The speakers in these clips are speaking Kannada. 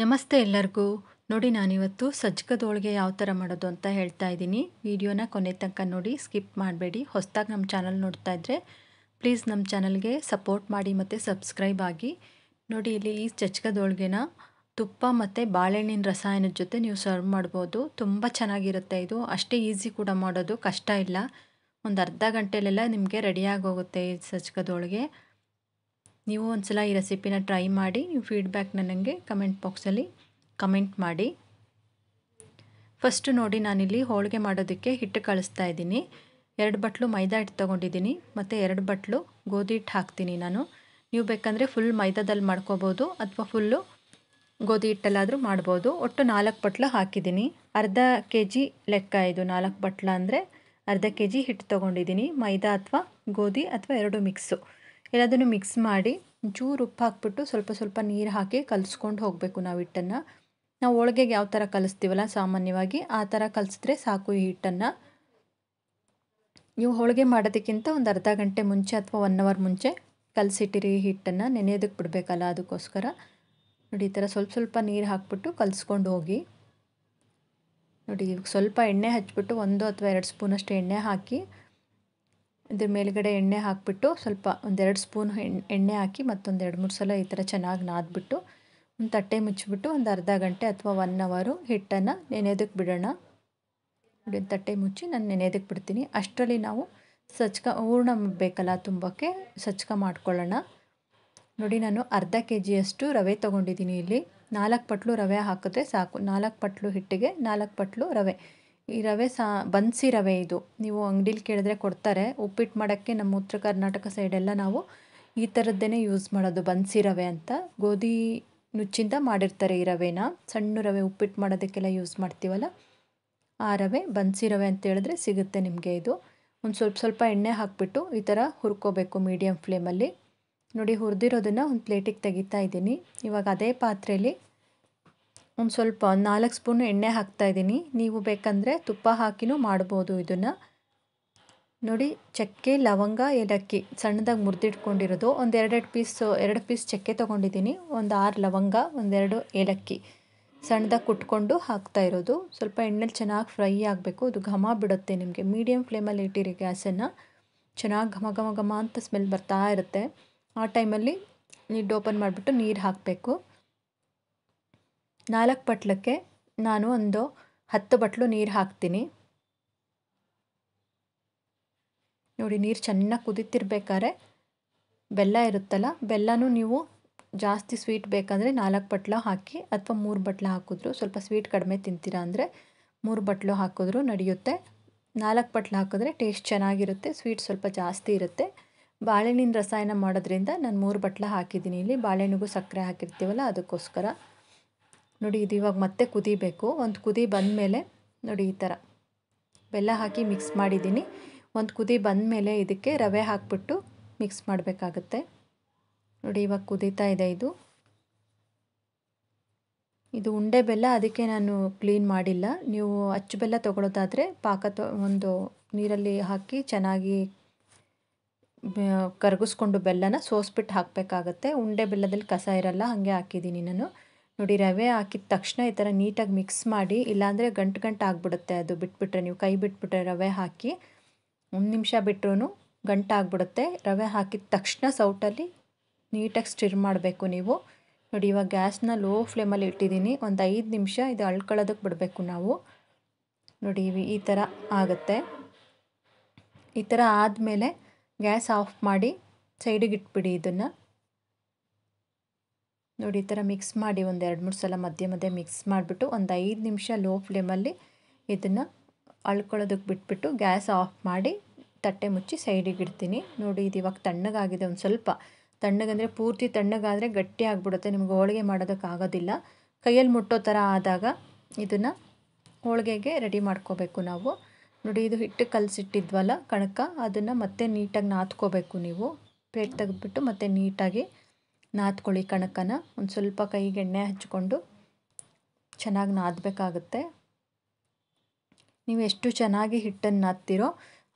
ನಮಸ್ತೆ ಎಲ್ಲರಿಗೂ ನೋಡಿ ನಾನಿವತ್ತು ಸಜ್ಜಕದ ಹೋಳಿಗೆ ಯಾವ ಥರ ಮಾಡೋದು ಅಂತ ಹೇಳ್ತಾ ಇದ್ದೀನಿ ವಿಡಿಯೋನ ಕೊನೆ ತನಕ ನೋಡಿ ಸ್ಕಿಪ್ ಮಾಡಬೇಡಿ ಹೊಸ್ದಾಗಿ ನಮ್ಮ ಚಾನಲ್ ನೋಡ್ತಾ ಇದ್ದರೆ ಪ್ಲೀಸ್ ನಮ್ಮ ಚಾನಲ್ಗೆ ಸಪೋರ್ಟ್ ಮಾಡಿ ಮತ್ತು ಸಬ್ಸ್ಕ್ರೈಬ್ ಆಗಿ ನೋಡಿ ಇಲ್ಲಿ ಈ ಸಜ್ಜಕದ ತುಪ್ಪ ಮತ್ತು ಬಾಳೆಹಣ್ಣಿನ ರಸಾಯನದ ಜೊತೆ ನೀವು ಸರ್ವ್ ಮಾಡ್ಬೋದು ತುಂಬ ಚೆನ್ನಾಗಿರುತ್ತೆ ಇದು ಅಷ್ಟೇ ಈಸಿ ಕೂಡ ಮಾಡೋದು ಕಷ್ಟ ಇಲ್ಲ ಒಂದು ಅರ್ಧ ಗಂಟೆಲೆಲ್ಲ ನಿಮಗೆ ರೆಡಿಯಾಗಿ ಹೋಗುತ್ತೆ ಈ ಸಜ್ಜಕದ ಹೋಳಿಗೆ ನೀವು ಒಂದು ಸಲ ಈ ರೆಸಿಪಿನ ಟ್ರೈ ಮಾಡಿ ನೀವು ಫೀಡ್ಬ್ಯಾಕ್ನ ನನಗೆ ಕಮೆಂಟ್ ಬಾಕ್ಸಲ್ಲಿ ಕಮೆಂಟ್ ಮಾಡಿ ಫಸ್ಟು ನೋಡಿ ನಾನಿಲ್ಲಿ ಹೋಳಿಗೆ ಮಾಡೋದಕ್ಕೆ ಹಿಟ್ಟು ಕಳಿಸ್ತಾ ಇದ್ದೀನಿ ಎರಡು ಬಟ್ಲು ಮೈದಾ ಹಿಟ್ಟು ತೊಗೊಂಡಿದ್ದೀನಿ ಮತ್ತು ಎರಡು ಬಟ್ಲು ಗೋಧಿ ಹಿಟ್ಟು ಹಾಕ್ತೀನಿ ನಾನು ನೀವು ಬೇಕಂದರೆ ಫುಲ್ ಮೈದಾದಲ್ಲಿ ಮಾಡ್ಕೋಬೋದು ಅಥವಾ ಫುಲ್ಲು ಗೋಧಿ ಹಿಟ್ಟಲ್ಲಾದರೂ ಮಾಡ್ಬೋದು ಒಟ್ಟು ನಾಲ್ಕು ಬಟ್ಲು ಹಾಕಿದ್ದೀನಿ ಅರ್ಧ ಕೆ ಜಿ ಲೆಕ್ಕ ಇದು ನಾಲ್ಕು ಬಟ್ಲು ಅಂದರೆ ಅರ್ಧ ಕೆ ಜಿ ಹಿಟ್ಟು ತೊಗೊಂಡಿದ್ದೀನಿ ಮೈದಾ ಅಥವಾ ಗೋಧಿ ಅಥವಾ ಎರಡು ಮಿಕ್ಸು ಎಲ್ಲದನ್ನು ಮಿಕ್ಸ್ ಮಾಡಿ ಚೂರು ಉಪ್ಪು ಹಾಕ್ಬಿಟ್ಟು ಸ್ವಲ್ಪ ಸ್ವಲ್ಪ ನೀರು ಹಾಕಿ ಕಲಿಸ್ಕೊಂಡು ಹೋಗಬೇಕು ನಾವು ಹಿಟ್ಟನ್ನು ನಾವು ಹೋಳಿಗೆಗೆ ಯಾವ ಥರ ಕಲಿಸ್ತೀವಲ್ಲ ಸಾಮಾನ್ಯವಾಗಿ ಆ ಥರ ಕಲಿಸಿದ್ರೆ ಸಾಕು ಈ ಹಿಟ್ಟನ್ನು ನೀವು ಹೋಳಿಗೆ ಮಾಡೋದಕ್ಕಿಂತ ಒಂದು ಅರ್ಧ ಗಂಟೆ ಮುಂಚೆ ಅಥವಾ ಒನ್ ಅವರ್ ಮುಂಚೆ ಕಲಸಿಟ್ಟಿರಿ ಹಿಟ್ಟನ್ನು ನೆನೆಯೋದಕ್ಕೆ ಬಿಡಬೇಕಲ್ಲ ಅದಕ್ಕೋಸ್ಕರ ನೋಡಿ ಈ ಥರ ಸ್ವಲ್ಪ ಸ್ವಲ್ಪ ನೀರು ಹಾಕ್ಬಿಟ್ಟು ಕಲಿಸ್ಕೊಂಡು ಹೋಗಿ ನೋಡಿ ಸ್ವಲ್ಪ ಎಣ್ಣೆ ಹಚ್ಬಿಟ್ಟು ಒಂದು ಅಥವಾ ಎರಡು ಸ್ಪೂನಷ್ಟು ಎಣ್ಣೆ ಹಾಕಿ ಇದ್ರ ಮೇಲುಗಡೆ ಎಣ್ಣೆ ಹಾಕಿಬಿಟ್ಟು ಸ್ವಲ್ಪ ಒಂದೆರಡು ಸ್ಪೂನ್ ಎಣ್ಣೆ ಹಾಕಿ ಮತ್ತೊಂದು ಎರಡು ಮೂರು ಸಲ ಈ ಥರ ಚೆನ್ನಾಗಿ ನಾದ್ಬಿಟ್ಟು ಒಂದು ತಟ್ಟೆ ಮುಚ್ಚಿಬಿಟ್ಟು ಒಂದು ಅರ್ಧ ಗಂಟೆ ಅಥವಾ ಒನ್ ಅವರು ಹಿಟ್ಟನ್ನು ನೆನೆಯೋದಕ್ಕೆ ಬಿಡೋಣ ತಟ್ಟೆ ಮುಚ್ಚಿ ನಾನು ನೆನೆಯೋದಕ್ಕೆ ಬಿಡ್ತೀನಿ ಅಷ್ಟರಲ್ಲಿ ನಾವು ಸಚ್ಕ ಹೂರ್ಣ ಬೇಕಲ್ಲ ತುಂಬಕ್ಕೆ ಸಚ್ಕ ಮಾಡ್ಕೊಳ್ಳೋಣ ನೋಡಿ ನಾನು ಅರ್ಧ ಕೆ ಜಿಯಷ್ಟು ರವೆ ತೊಗೊಂಡಿದ್ದೀನಿ ಇಲ್ಲಿ ನಾಲ್ಕು ಪಟ್ಲು ರವೆ ಹಾಕಿದ್ರೆ ಸಾಕು ನಾಲ್ಕು ಪಟ್ಲು ಹಿಟ್ಟಿಗೆ ನಾಲ್ಕು ಪಟ್ಲು ರವೆ ಈ ರವೆ ಸಾ ಬನ್ಸಿ ರವೆ ಇದು ನೀವು ಅಂಗಡೀಲಿ ಕೇಳಿದ್ರೆ ಕೊಡ್ತಾರೆ ಉಪ್ಪಿಟ್ಟು ಮಾಡೋಕ್ಕೆ ನಮ್ಮ ಉತ್ತರ ಕರ್ನಾಟಕ ಸೈಡೆಲ್ಲ ನಾವು ಈ ಥರದ್ದೇ ಯೂಸ್ ಮಾಡೋದು ಬನ್ಸಿ ರವೆ ಅಂತ ಗೋಧಿ ನುಚ್ಚಿಂದ ಮಾಡಿರ್ತಾರೆ ಈ ರವೆನ ಸಣ್ಣ ರವೆ ಉಪ್ಪಿಟ್ಟು ಮಾಡೋದಕ್ಕೆಲ್ಲ ಯೂಸ್ ಮಾಡ್ತೀವಲ್ಲ ಆ ರವೆ ಬನ್ಸಿ ರವೆ ಅಂತ ಹೇಳಿದ್ರೆ ಸಿಗುತ್ತೆ ನಿಮಗೆ ಇದು ಒಂದು ಸ್ವಲ್ಪ ಸ್ವಲ್ಪ ಎಣ್ಣೆ ಹಾಕಿಬಿಟ್ಟು ಈ ಥರ ಹುರ್ಕೋಬೇಕು ಮೀಡಿಯಮ್ ಫ್ಲೇಮಲ್ಲಿ ನೋಡಿ ಹುರಿದಿರೋದನ್ನು ಒಂದು ಪ್ಲೇಟಿಗೆ ತೆಗಿತಾ ಇದ್ದೀನಿ ಇವಾಗ ಅದೇ ಪಾತ್ರೆಯಲ್ಲಿ ಒಂದು ಸ್ವಲ್ಪ ನಾಲ್ಕು ಸ್ಪೂನು ಎಣ್ಣೆ ಹಾಕ್ತಾಯಿದ್ದೀನಿ ನೀವು ಬೇಕಂದರೆ ತುಪ್ಪ ಹಾಕಿನೂ ಮಾಡ್ಬೋದು ಇದನ್ನು ನೋಡಿ ಚಕ್ಕೆ ಲವಂಗ ಏಲಕ್ಕಿ ಸಣ್ಣದಾಗಿ ಮುರಿದಿಟ್ಕೊಂಡಿರೋದು ಒಂದು ಎರಡೆರಡು ಪೀಸ್ ಎರಡು ಪೀಸ್ ಚಕ್ಕೆ ತೊಗೊಂಡಿದ್ದೀನಿ ಒಂದು ಆರು ಲವಂಗ ಒಂದೆರಡು ಏಲಕ್ಕಿ ಸಣ್ಣದಾಗಿ ಕುಟ್ಕೊಂಡು ಹಾಕ್ತಾ ಇರೋದು ಸ್ವಲ್ಪ ಎಣ್ಣೆಲಿ ಚೆನ್ನಾಗಿ ಫ್ರೈ ಆಗಬೇಕು ಅದು ಘಮ ಬಿಡುತ್ತೆ ನಿಮಗೆ ಮೀಡಿಯಮ್ ಫ್ಲೇಮಲ್ಲಿ ಇಟ್ಟಿರಿ ಗ್ಯಾಸನ್ನು ಚೆನ್ನಾಗಿ ಘಮ ಘಮ ಘಮ ಅಂತ ಸ್ಮೆಲ್ ಬರ್ತಾ ಇರುತ್ತೆ ಆ ಟೈಮಲ್ಲಿ ನೀಡ್ ಓಪನ್ ಮಾಡಿಬಿಟ್ಟು ನೀರು ಹಾಕಬೇಕು ನಾಲ್ಕು ಬಟ್ಲಕ್ಕೆ ನಾನು ಒಂದು ಹತ್ತು ಬಟ್ಲು ನೀರು ಹಾಕ್ತೀನಿ ನೋಡಿ ನೀರು ಚೆನ್ನಾಗಿ ಕುದಿತಿರ್ಬೇಕಾದ್ರೆ ಬೆಲ್ಲ ಇರುತ್ತಲ್ಲ ಬೆಲ್ಲನೂ ನೀವು ಜಾಸ್ತಿ ಸ್ವೀಟ್ ಬೇಕಂದರೆ ನಾಲ್ಕು ಬಟ್ಲು ಹಾಕಿ ಅಥವಾ ಮೂರು ಬಟ್ಲು ಹಾಕಿದ್ರು ಸ್ವಲ್ಪ ಸ್ವೀಟ್ ಕಡಿಮೆ ತಿಂತೀರಾ ಅಂದರೆ ಮೂರು ಬಟ್ಲು ಹಾಕಿದ್ರು ನಡೆಯುತ್ತೆ ನಾಲ್ಕು ಬಟ್ಲು ಹಾಕಿದ್ರೆ ಟೇಸ್ಟ್ ಚೆನ್ನಾಗಿರುತ್ತೆ ಸ್ವೀಟ್ ಸ್ವಲ್ಪ ಜಾಸ್ತಿ ಇರುತ್ತೆ ಬಾಳೆಹಣ್ಣಿನ ರಸಾಯನ ಮಾಡೋದ್ರಿಂದ ನಾನು ಮೂರು ಬಟ್ಲು ಹಾಕಿದ್ದೀನಿ ಇಲ್ಲಿ ಬಾಳೆಹಣ್ಣಿಗೂ ಸಕ್ಕರೆ ಹಾಕಿರ್ತೀವಲ್ಲ ಅದಕ್ಕೋಸ್ಕರ ನೋಡಿ ಇದು ಇವಾಗ ಮತ್ತೆ ಕುದಿಬೇಕು ಒಂದು ಕುದಿ ಬಂದಮೇಲೆ ನೋಡಿ ಈ ಥರ ಬೆಲ್ಲ ಹಾಕಿ ಮಿಕ್ಸ್ ಮಾಡಿದ್ದೀನಿ ಒಂದು ಕುದಿ ಬಂದಮೇಲೆ ಇದಕ್ಕೆ ರವೆ ಹಾಕ್ಬಿಟ್ಟು ಮಿಕ್ಸ್ ಮಾಡಬೇಕಾಗತ್ತೆ ನೋಡಿ ಇವಾಗ ಕುದೀತಾ ಇದೆ ಇದು ಇದು ಉಂಡೆ ಬೆಲ್ಲ ಅದಕ್ಕೆ ನಾನು ಕ್ಲೀನ್ ಮಾಡಿಲ್ಲ ನೀವು ಅಚ್ಚು ಬೆಲ್ಲ ತೊಗೊಳೋದಾದರೆ ಪಾಕ ಒಂದು ನೀರಲ್ಲಿ ಹಾಕಿ ಚೆನ್ನಾಗಿ ಕರಗಿಸ್ಕೊಂಡು ಬೆಲ್ಲನ ಸೋಸ್ಬಿಟ್ಟು ಹಾಕಬೇಕಾಗತ್ತೆ ಉಂಡೆ ಬೆಲ್ಲದಲ್ಲಿ ಕಸ ಇರಲ್ಲ ಹಾಗೆ ಹಾಕಿದ್ದೀನಿ ನಾನು ನೋಡಿ ರವೆ ಹಾಕಿದ ತಕ್ಷಣ ಈ ಥರ ನೀಟಾಗಿ ಮಿಕ್ಸ್ ಮಾಡಿ ಇಲ್ಲಾಂದರೆ ಗಂಟು ಗಂಟು ಆಗಿಬಿಡುತ್ತೆ ಅದು ಬಿಟ್ಬಿಟ್ರೆ ನೀವು ಕೈ ಬಿಟ್ಬಿಟ್ರೆ ರವೆ ಹಾಕಿ ಒಂದು ನಿಮಿಷ ಬಿಟ್ಟರೂ ಗಂಟು ಆಗಿಬಿಡುತ್ತೆ ರವೆ ಹಾಕಿದ ತಕ್ಷಣ ಸೌಟಲ್ಲಿ ನೀಟಾಗಿ ಸ್ಟಿರ್ ಮಾಡಬೇಕು ನೀವು ನೋಡಿ ಇವಾಗ ಗ್ಯಾಸ್ನ ಲೋ ಫ್ಲೇಮಲ್ಲಿ ಇಟ್ಟಿದ್ದೀನಿ ಒಂದು ಐದು ನಿಮಿಷ ಇದು ಅಳ್ಕೊಳ್ಳೋದಕ್ಕೆ ಬಿಡಬೇಕು ನಾವು ನೋಡಿ ಈ ಥರ ಆಗುತ್ತೆ ಈ ಥರ ಆದಮೇಲೆ ಗ್ಯಾಸ್ ಆಫ್ ಮಾಡಿ ಸೈಡಿಗೆ ಇಟ್ಬಿಡಿ ಇದನ್ನು ನೋಡಿ ಈ ಥರ ಮಿಕ್ಸ್ ಮಾಡಿ ಒಂದು ಎರಡು ಮೂರು ಸಲ ಮಧ್ಯೆ ಮಧ್ಯೆ ಮಿಕ್ಸ್ ಮಾಡಿಬಿಟ್ಟು ಒಂದು ಐದು ನಿಮಿಷ ಲೋ ಫ್ಲೇಮಲ್ಲಿ ಇದನ್ನು ಅಳ್ಕೊಳ್ಳೋದಕ್ಕೆ ಬಿಟ್ಬಿಟ್ಟು ಗ್ಯಾಸ್ ಆಫ್ ಮಾಡಿ ತಟ್ಟೆ ಮುಚ್ಚಿ ಸೈಡಿಗೆ ಇಡ್ತೀನಿ ನೋಡಿ ಇದು ಇವಾಗ ತಣ್ಣಗಾಗಿದೆ ಒಂದು ಸ್ವಲ್ಪ ತಣ್ಣಗಂದರೆ ಪೂರ್ತಿ ತಣ್ಣಗಾದರೆ ಗಟ್ಟಿ ಆಗಿಬಿಡುತ್ತೆ ನಿಮ್ಗೆ ಹೋಳಿಗೆ ಮಾಡೋದಕ್ಕಾಗೋದಿಲ್ಲ ಕೈಯಲ್ಲಿ ಮುಟ್ಟೋ ಥರ ಆದಾಗ ಇದನ್ನು ಹೋಳಿಗೆಗೆ ರೆಡಿ ಮಾಡ್ಕೋಬೇಕು ನಾವು ನೋಡಿ ಇದು ಹಿಟ್ಟು ಕಲಸಿಟ್ಟಿದ್ವಲ್ಲ ಕಣಕ ಅದನ್ನು ಮತ್ತೆ ನೀಟಾಗಿ ನಾತ್ಕೋಬೇಕು ನೀವು ಪ್ಲೇಟ್ ತೆಗೆದ್ಬಿಟ್ಟು ಮತ್ತೆ ನೀಟಾಗಿ ನಾದ್ಕೊಳ್ಳಿ ಕಣಕನ ಒಂದು ಸ್ವಲ್ಪ ಕೈಗೆ ಎಣ್ಣೆ ಹಚ್ಕೊಂಡು ಚೆನ್ನಾಗಿ ನಾದಬೇಕಾಗುತ್ತೆ ನೀವು ಎಷ್ಟು ಚೆನ್ನಾಗಿ ಹಿಟ್ಟನ್ನು ನಾದ್ತೀರೋ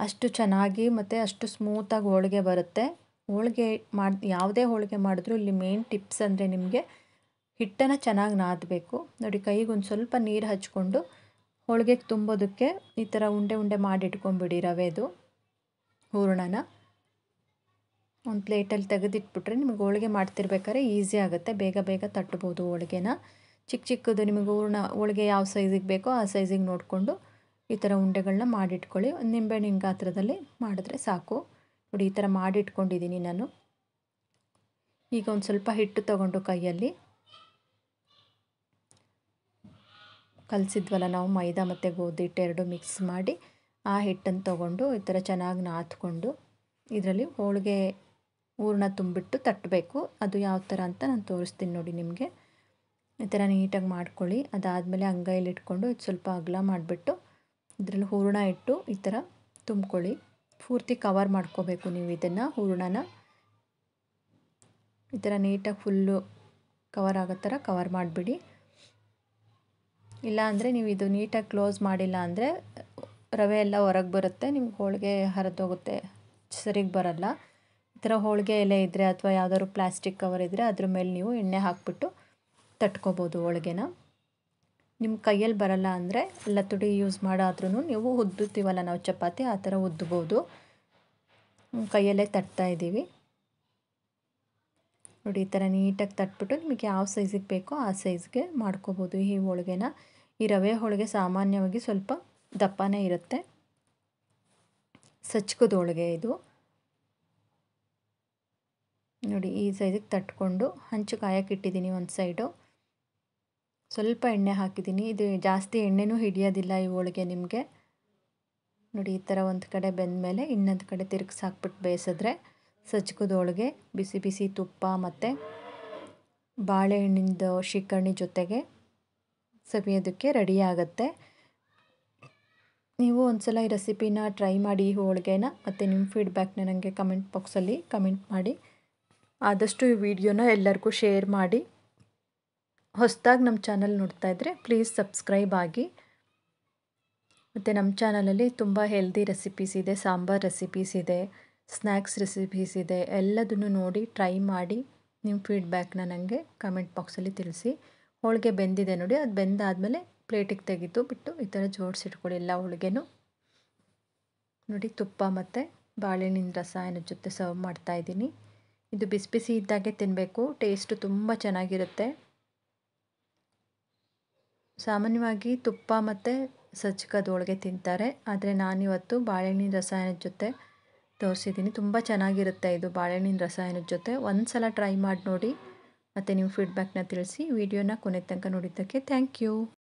ಅಷ್ಟು ಚೆನ್ನಾಗಿ ಮತ್ತು ಅಷ್ಟು ಸ್ಮೂತಾಗಿ ಹೋಳಿಗೆ ಬರುತ್ತೆ ಹೋಳಿಗೆ ಮಾಡಿ ಯಾವುದೇ ಹೋಳಿಗೆ ಮಾಡಿದ್ರೂ ಇಲ್ಲಿ ಮೇನ್ ಟಿಪ್ಸ್ ಅಂದರೆ ನಿಮಗೆ ಹಿಟ್ಟನ್ನು ಚೆನ್ನಾಗಿ ನಾದಬೇಕು ನೋಡಿ ಕೈಗೆ ಒಂದು ಸ್ವಲ್ಪ ನೀರು ಹಚ್ಕೊಂಡು ಹೋಳಿಗೆಗೆ ತುಂಬೋದಕ್ಕೆ ಈ ಥರ ಉಂಡೆ ಉಂಡೆ ಮಾಡಿಟ್ಕೊಂಬಿಡಿ ರವೆದು ಹೂರಣನ ಒಂದು ಪ್ಲೇಟಲ್ಲಿ ತೆಗೆದಿಟ್ಬಿಟ್ರೆ ನಿಮಗೆ ಹೋಳಿಗೆ ಮಾಡ್ತಿರ್ಬೇಕಾದ್ರೆ ಈಸಿ ಆಗುತ್ತೆ ಬೇಗ ಬೇಗ ತಟ್ಟಬೋದು ಹೋಳಿಗೆನ ಚಿಕ್ಕ ಚಿಕ್ಕದು ನಿಮಗೆ ಹೂರ್ಣ ಹೋಳಿಗೆ ಯಾವ ಸೈಜಿಗೆ ಬೇಕೋ ಆ ಸೈಜಿಗೆ ನೋಡಿಕೊಂಡು ಈ ಥರ ಉಂಡೆಗಳನ್ನ ಮಾಡಿಟ್ಕೊಳ್ಳಿ ಒಂದು ನಿಂಬೆಹಣ್ಣಿನ ಗಾತ್ರದಲ್ಲಿ ಮಾಡಿದ್ರೆ ಸಾಕು ನೋಡಿ ಈ ಥರ ಮಾಡಿಟ್ಕೊಂಡಿದ್ದೀನಿ ನಾನು ಈಗ ಒಂದು ಸ್ವಲ್ಪ ಹಿಟ್ಟು ತಗೊಂಡು ಕೈಯಲ್ಲಿ ಕಲಸಿದ್ವಲ್ಲ ನಾವು ಮೈದಾ ಮತ್ತು ಗೋಧಿ ಹಿಟ್ಟು ಎರಡು ಮಿಕ್ಸ್ ಮಾಡಿ ಆ ಹಿಟ್ಟನ್ನು ತೊಗೊಂಡು ಈ ಥರ ಚೆನ್ನಾಗಿ ನಾದ್ಕೊಂಡು ಇದರಲ್ಲಿ ಹೋಳಿಗೆ ಹೂರಣ ತುಂಬಿಟ್ಟು ತಟ್ಟಬೇಕು ಅದು ಯಾವ ಥರ ಅಂತ ನಾನು ತೋರಿಸ್ತೀನಿ ನೋಡಿ ನಿಮಗೆ ಈ ಥರ ನೀಟಾಗಿ ಮಾಡ್ಕೊಳ್ಳಿ ಅದಾದಮೇಲೆ ಅಂಗೈಲಿ ಇಟ್ಕೊಂಡು ಇದು ಸ್ವಲ್ಪ ಅಗಲ ಮಾಡಿಬಿಟ್ಟು ಇದರಲ್ಲಿ ಹೂರ್ಣ ಇಟ್ಟು ಈ ಥರ ತುಂಬ್ಕೊಳ್ಳಿ ಪೂರ್ತಿ ಕವರ್ ಮಾಡ್ಕೋಬೇಕು ನೀವು ಇದನ್ನು ಹೂರಣನ ಈ ಥರ ನೀಟಾಗಿ ಫುಲ್ಲು ಕವರ್ ಆಗೋ ಥರ ಕವರ್ ಮಾಡಿಬಿಡಿ ಇಲ್ಲಾಂದರೆ ನೀವು ಇದು ನೀಟಾಗಿ ಕ್ಲೋಸ್ ಮಾಡಿಲ್ಲ ಅಂದರೆ ರವೆ ಎಲ್ಲ ಹೊರಗೆ ಬರುತ್ತೆ ನಿಮ್ಗೆ ಹೋಳಿಗೆ ಹರಿದೋಗುತ್ತೆ ಸರಿಗೆ ಬರಲ್ಲ ಈ ಥರ ಹೋಳಿಗೆ ಎಲೆ ಇದ್ದರೆ ಅಥವಾ ಯಾವ್ದಾದ್ರು ಪ್ಲಾಸ್ಟಿಕ್ ಕವರ್ ಇದ್ದರೆ ಅದ್ರ ಮೇಲೆ ನೀವು ಎಣ್ಣೆ ಹಾಕಿಬಿಟ್ಟು ತಟ್ಕೋಬೋದು ಹೋಳಿಗೆನ ನಿಮ್ಮ ಕೈಯಲ್ಲಿ ಬರಲ್ಲ ಅಂದರೆ ಲತ್ತುಡಿ ಯೂಸ್ ಮಾಡಾದ್ರೂ ನೀವು ಉದ್ದುತ್ತೀವಲ್ಲ ನಾವು ಚಪಾತಿ ಆ ಥರ ಉದ್ದಬೋದು ಕೈಯಲ್ಲೇ ತಟ್ತಾ ಇದ್ದೀವಿ ನೋಡಿ ಈ ಥರ ನೀಟಾಗಿ ತಟ್ಬಿಟ್ಟು ನಿಮಗೆ ಯಾವ ಸೈಜಿಗೆ ಬೇಕೋ ಆ ಸೈಜ್ಗೆ ಮಾಡ್ಕೋಬೋದು ಈ ಹೋಳಿಗೆನ ಈ ರವೆ ಹೋಳಿಗೆ ಸಾಮಾನ್ಯವಾಗಿ ಸ್ವಲ್ಪ ದಪ್ಪನೇ ಇರುತ್ತೆ ಸಚ್ಕದ ಹೋಳಿಗೆ ಇದು ನೋಡಿ ಈ ಸೈಜಿಗೆ ತಟ್ಕೊಂಡು ಹಂಚು ಕಾಯಕ್ಕೆ ಇಟ್ಟಿದ್ದೀನಿ ಒಂದು ಸೈಡು ಸ್ವಲ್ಪ ಎಣ್ಣೆ ಹಾಕಿದ್ದೀನಿ ಇದು ಜಾಸ್ತಿ ಎಣ್ಣೆನೂ ಹಿಡಿಯೋದಿಲ್ಲ ಈ ಹೋಳಿಗೆ ನಿಮಗೆ ನೋಡಿ ಈ ಥರ ಒಂದು ಕಡೆ ಬೆಂದಮೇಲೆ ಇನ್ನೊಂದು ಕಡೆ ತಿರುಗಿಸಿ ಹಾಕ್ಬಿಟ್ಟು ಬೇಯಿಸಿದ್ರೆ ಸಜ್ಜಗದ ಹೋಳಿಗೆ ಬಿಸಿ ಬಿಸಿ ತುಪ್ಪ ಮತ್ತು ಬಾಳೆಹಣ್ಣಿಂದು ಶಿಕರ್ಣಿ ಜೊತೆಗೆ ಸವಿಯೋದಕ್ಕೆ ರೆಡಿ ಆಗುತ್ತೆ ನೀವು ಸಲ ಈ ರೆಸಿಪಿನ ಟ್ರೈ ಮಾಡಿ ಈ ಹೋಳಿಗೆನ ಮತ್ತು ನಿಮ್ಮ ಫೀಡ್ಬ್ಯಾಕ್ನ ನನಗೆ ಕಮೆಂಟ್ ಬಾಕ್ಸಲ್ಲಿ ಕಮೆಂಟ್ ಮಾಡಿ ಆದಷ್ಟು ಈ ವಿಡಿಯೋನ ಎಲ್ಲರಿಗೂ ಶೇರ್ ಮಾಡಿ ಹೊಸದಾಗಿ ನಮ್ಮ ಚಾನಲ್ ನೋಡ್ತಾ ಇದ್ದರೆ ಪ್ಲೀಸ್ ಸಬ್ಸ್ಕ್ರೈಬ್ ಆಗಿ ಮತ್ತು ನಮ್ಮ ಚಾನಲಲ್ಲಿ ತುಂಬ ಹೆಲ್ದಿ ರೆಸಿಪೀಸ್ ಇದೆ ಸಾಂಬಾರ್ ರೆಸಿಪೀಸ್ ಇದೆ ಸ್ನ್ಯಾಕ್ಸ್ ರೆಸಿಪೀಸ್ ಇದೆ ಎಲ್ಲದನ್ನು ನೋಡಿ ಟ್ರೈ ಮಾಡಿ ನಿಮ್ಮ ಫೀಡ್ಬ್ಯಾಕ್ನ ನನಗೆ ಕಮೆಂಟ್ ಬಾಕ್ಸಲ್ಲಿ ತಿಳಿಸಿ ಹೋಳಿಗೆ ಬೆಂದಿದೆ ನೋಡಿ ಅದು ಬೆಂದಾದಮೇಲೆ ಪ್ಲೇಟಿಗೆ ತೆಗೆದು ಬಿಟ್ಟು ಈ ಥರ ಜೋಡಿಸಿಟ್ಕೊಳ್ಳಿ ಎಲ್ಲ ಹೋಳಿಗೆನೂ ನೋಡಿ ತುಪ್ಪ ಮತ್ತು ಬಾಳೆಹಣ್ಣಿನ ರಸಾಯನ ಜೊತೆ ಸರ್ವ್ ಮಾಡ್ತಾಯಿದ್ದೀನಿ ಇದು ಬಿಸಿ ಬಿಸಿ ಇದ್ದಾಗೆ ತಿನ್ನಬೇಕು ಟೇಸ್ಟು ತುಂಬ ಚೆನ್ನಾಗಿರುತ್ತೆ ಸಾಮಾನ್ಯವಾಗಿ ತುಪ್ಪ ಮತ್ತು ಹೋಳಿಗೆ ತಿಂತಾರೆ ಆದರೆ ನಾನಿವತ್ತು ಬಾಳೆಹಣ್ಣಿನ ರಸಾಯನದ ಜೊತೆ ತೋರಿಸಿದ್ದೀನಿ ತುಂಬ ಚೆನ್ನಾಗಿರುತ್ತೆ ಇದು ಬಾಳೆಹಣ್ಣಿನ ರಸಾಯನದ ಜೊತೆ ಒಂದು ಸಲ ಟ್ರೈ ಮಾಡಿ ನೋಡಿ ಮತ್ತು ನೀವು ಫೀಡ್ಬ್ಯಾಕ್ನ ತಿಳಿಸಿ ವಿಡಿಯೋನ ಕೊನೆ ತನಕ ನೋಡಿದ್ದಕ್ಕೆ ಥ್ಯಾಂಕ್ ಯು